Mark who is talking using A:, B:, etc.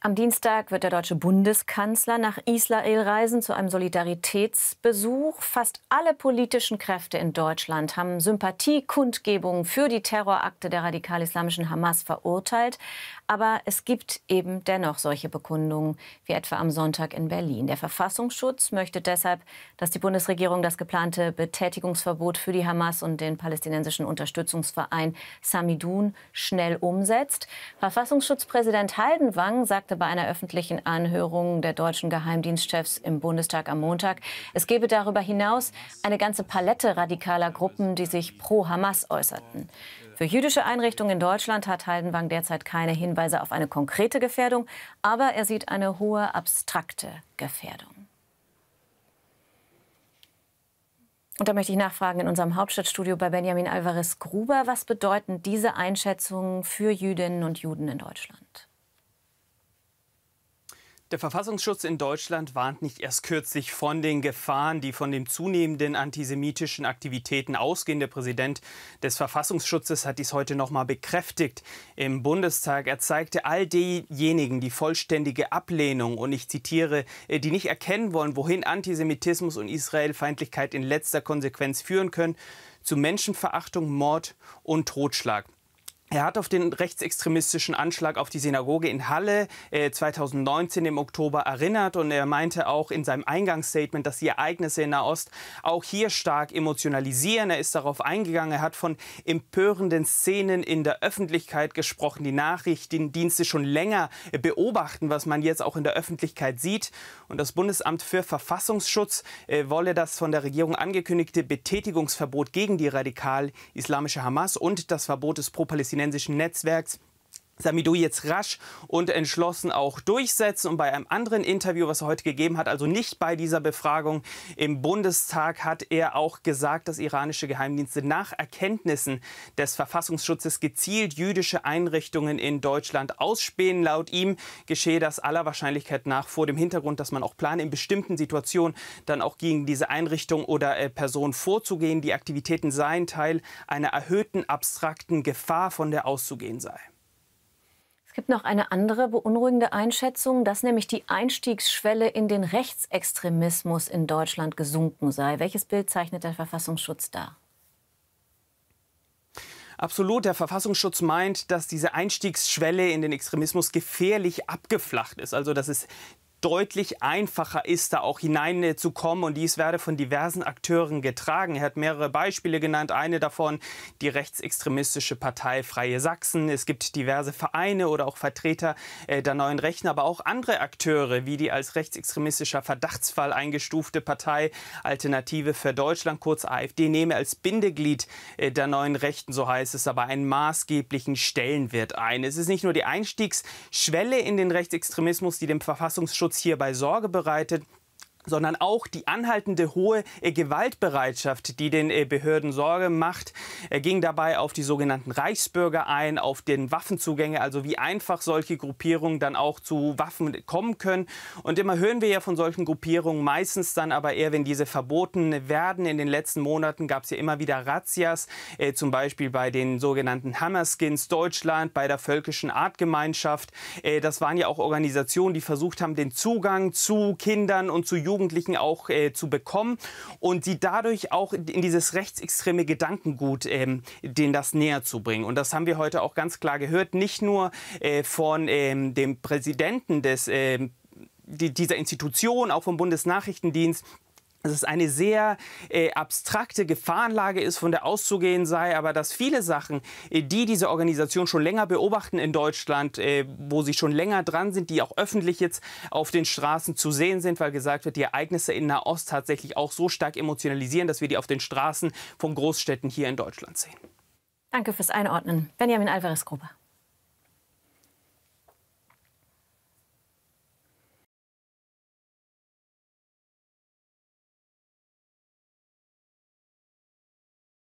A: Am Dienstag wird der deutsche Bundeskanzler nach Israel reisen zu einem Solidaritätsbesuch. Fast alle politischen Kräfte in Deutschland haben Sympathiekundgebungen für die Terrorakte der radikal-islamischen Hamas verurteilt. Aber es gibt eben dennoch solche Bekundungen, wie etwa am Sonntag in Berlin. Der Verfassungsschutz möchte deshalb, dass die Bundesregierung das geplante Betätigungsverbot für die Hamas und den palästinensischen Unterstützungsverein Samidun schnell umsetzt. Verfassungsschutzpräsident Haldenwang sagt, sagte bei einer öffentlichen Anhörung der deutschen Geheimdienstchefs im Bundestag am Montag, es gebe darüber hinaus eine ganze Palette radikaler Gruppen, die sich pro Hamas äußerten. Für jüdische Einrichtungen in Deutschland hat Haldenwang derzeit keine Hinweise auf eine konkrete Gefährdung, aber er sieht eine hohe abstrakte Gefährdung. Und da möchte ich nachfragen in unserem Hauptstadtstudio bei Benjamin Alvarez Gruber, was bedeuten diese Einschätzungen für Jüdinnen und Juden in Deutschland?
B: Der Verfassungsschutz in Deutschland warnt nicht erst kürzlich von den Gefahren, die von den zunehmenden antisemitischen Aktivitäten ausgehen. Der Präsident des Verfassungsschutzes hat dies heute nochmal bekräftigt im Bundestag. Er zeigte all diejenigen die vollständige Ablehnung und ich zitiere, äh, die nicht erkennen wollen, wohin Antisemitismus und Israelfeindlichkeit in letzter Konsequenz führen können, zu Menschenverachtung, Mord und Totschlag. Er hat auf den rechtsextremistischen Anschlag auf die Synagoge in Halle äh, 2019 im Oktober erinnert und er meinte auch in seinem Eingangsstatement, dass die Ereignisse in Nahost auch hier stark emotionalisieren. Er ist darauf eingegangen, er hat von empörenden Szenen in der Öffentlichkeit gesprochen, die Nachrichtendienste schon länger äh, beobachten, was man jetzt auch in der Öffentlichkeit sieht. Und das Bundesamt für Verfassungsschutz äh, wolle das von der Regierung angekündigte Betätigungsverbot gegen die radikal-islamische Hamas und das Verbot des pro palästinensischen Netzwerks Samidou jetzt rasch und entschlossen auch durchsetzen. Und bei einem anderen Interview, was er heute gegeben hat, also nicht bei dieser Befragung im Bundestag, hat er auch gesagt, dass iranische Geheimdienste nach Erkenntnissen des Verfassungsschutzes gezielt jüdische Einrichtungen in Deutschland ausspähen. Laut ihm geschehe das aller Wahrscheinlichkeit nach vor dem Hintergrund, dass man auch plane, in bestimmten Situationen dann auch gegen diese Einrichtung oder äh, Person vorzugehen. Die Aktivitäten seien Teil einer erhöhten abstrakten Gefahr, von der auszugehen sei
A: gibt noch eine andere beunruhigende Einschätzung, dass nämlich die Einstiegsschwelle in den Rechtsextremismus in Deutschland gesunken sei. Welches Bild zeichnet der Verfassungsschutz da?
B: Absolut. Der Verfassungsschutz meint, dass diese Einstiegsschwelle in den Extremismus gefährlich abgeflacht ist. Also, dass es deutlich einfacher ist, da auch hineinzukommen. Und dies werde von diversen Akteuren getragen. Er hat mehrere Beispiele genannt. Eine davon die rechtsextremistische Partei Freie Sachsen. Es gibt diverse Vereine oder auch Vertreter äh, der neuen Rechten, aber auch andere Akteure, wie die als rechtsextremistischer Verdachtsfall eingestufte Partei Alternative für Deutschland, kurz AfD, nehme als Bindeglied äh, der neuen Rechten, so heißt es, aber einen maßgeblichen Stellenwert ein. Es ist nicht nur die Einstiegsschwelle in den Rechtsextremismus, die dem Verfassungsschutz Tierschutz hierbei Sorge bereitet, sondern auch die anhaltende hohe äh, Gewaltbereitschaft, die den äh, Behörden Sorge macht. Er ging dabei auf die sogenannten Reichsbürger ein, auf den Waffenzugänge, also wie einfach solche Gruppierungen dann auch zu Waffen kommen können. Und immer hören wir ja von solchen Gruppierungen, meistens dann aber eher, wenn diese verboten werden. In den letzten Monaten gab es ja immer wieder Razzias, äh, zum Beispiel bei den sogenannten Hammerskins Deutschland, bei der völkischen Artgemeinschaft. Äh, das waren ja auch Organisationen, die versucht haben, den Zugang zu Kindern und zu Jugendlichen Jugendlichen auch äh, zu bekommen und sie dadurch auch in dieses rechtsextreme Gedankengut, ähm, denen das näher zu bringen. Und das haben wir heute auch ganz klar gehört, nicht nur äh, von ähm, dem Präsidenten des, äh, dieser Institution, auch vom Bundesnachrichtendienst, dass es eine sehr äh, abstrakte Gefahrenlage ist, von der auszugehen sei, aber dass viele Sachen, äh, die diese Organisation schon länger beobachten in Deutschland, äh, wo sie schon länger dran sind, die auch öffentlich jetzt auf den Straßen zu sehen sind, weil gesagt wird, die Ereignisse in Nahost tatsächlich auch so stark emotionalisieren, dass wir die auf den Straßen von Großstädten hier in Deutschland sehen.
A: Danke fürs Einordnen. Benjamin Alvarez-Gruber.